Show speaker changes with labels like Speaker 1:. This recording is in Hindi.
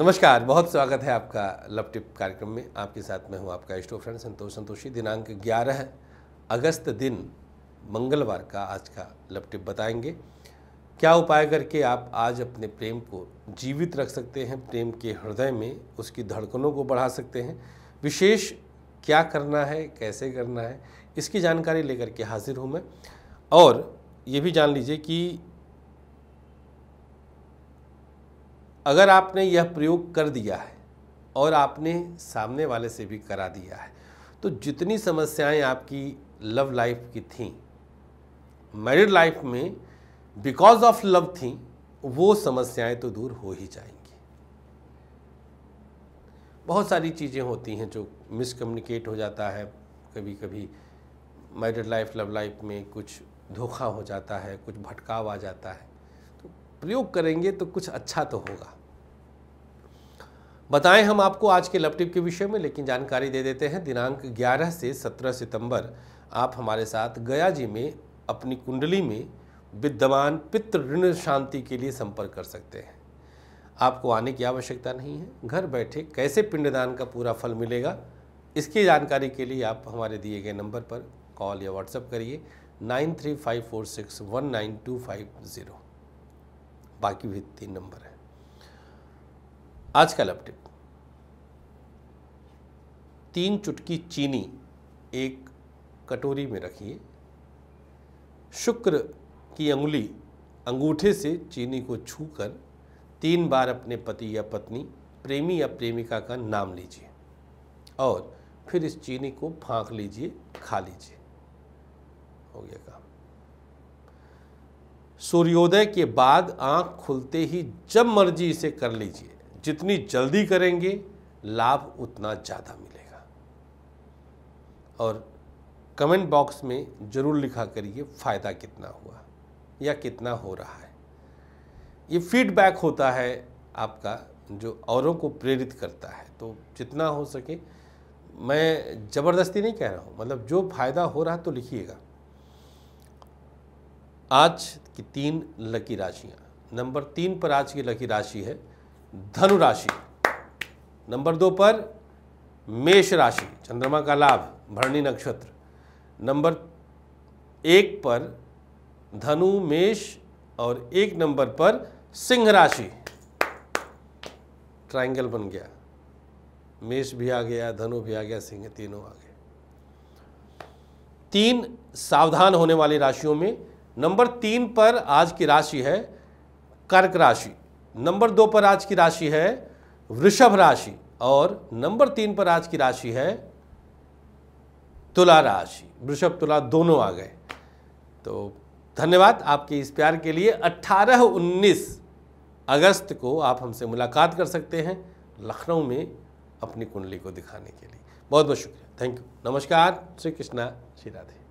Speaker 1: नमस्कार बहुत स्वागत है आपका लव टिप कार्यक्रम में आपके साथ मैं हूं आपका इष्टो फ्रेंड संतोष संतोषी दिनांक 11 अगस्त दिन मंगलवार का आज का लव टिप बताएंगे क्या उपाय करके आप आज अपने प्रेम को जीवित रख सकते हैं प्रेम के हृदय में उसकी धड़कनों को बढ़ा सकते हैं विशेष क्या करना है कैसे करना है इसकी जानकारी लेकर के हाजिर हूँ मैं और ये भी जान लीजिए कि अगर आपने यह प्रयोग कर दिया है और आपने सामने वाले से भी करा दिया है तो जितनी समस्याएं आपकी लव लाइफ की थी मैरिड लाइफ में बिकॉज ऑफ लव थी वो समस्याएं तो दूर हो ही जाएंगी बहुत सारी चीज़ें होती हैं जो मिसकम्युनिकेट हो जाता है कभी कभी मैरिड लाइफ लव लाइफ में कुछ धोखा हो जाता है कुछ भटकाव आ जाता है तो प्रयोग करेंगे तो कुछ अच्छा तो होगा बताएं हम आपको आज के लपटिप के विषय में लेकिन जानकारी दे देते हैं दिनांक 11 से 17 सितंबर आप हमारे साथ गया जी में अपनी कुंडली में विद्यमान पित्र ऋण शांति के लिए संपर्क कर सकते हैं आपको आने की आवश्यकता नहीं है घर बैठे कैसे पिंडदान का पूरा फल मिलेगा इसकी जानकारी के लिए आप हमारे दिए गए नंबर पर कॉल या व्हाट्सएप करिए nine three five four six one nine two five zero बाकी भी तीन नंबर है आज का लैब टिप तीन चुटकी चीनी एक कटोरी में रखिए शुक्र की अंगुली अंगूठे से चीनी को छूकर तीन बार अपने पति या पत्नी प्रेमी या प्रेमिका का नाम लीजिए और फिर इस चीनी को फाँक लीजिए खा लीजिए हो गया काम सूर्योदय के बाद आंख खुलते ही जब मर्जी इसे कर लीजिए जितनी जल्दी करेंगे लाभ उतना ज़्यादा मिलेगा और कमेंट बॉक्स में ज़रूर लिखा करिए फ़ायदा कितना हुआ या कितना हो रहा है ये फीडबैक होता है आपका जो औरों को प्रेरित करता है तो जितना हो सके मैं ज़बरदस्ती नहीं कह रहा हूँ मतलब जो फ़ायदा हो रहा तो लिखिएगा आज की तीन लकी राशियाँ नंबर तीन पर आज की लकी राशि है धनु राशि नंबर दो पर मेष राशि चंद्रमा का लाभ भरणी नक्षत्र नंबर एक पर धनु मेष और एक नंबर पर सिंह राशि ट्रायंगल बन गया मेष भी आ गया धनु भी आ गया सिंह तीनों आ गए तीन सावधान होने वाली राशियों में नंबर तीन पर आज की राशि है कर्क राशि नंबर दो पर आज की राशि है वृषभ राशि और नंबर तीन पर आज की राशि है तुला राशि वृषभ तुला दोनों आ गए तो धन्यवाद आपके इस प्यार के लिए 18-19 अगस्त को आप हमसे मुलाकात कर सकते हैं लखनऊ में अपनी कुंडली को दिखाने के लिए बहुत बहुत शुक्रिया थैंक यू नमस्कार श्री कृष्णा श्री राधे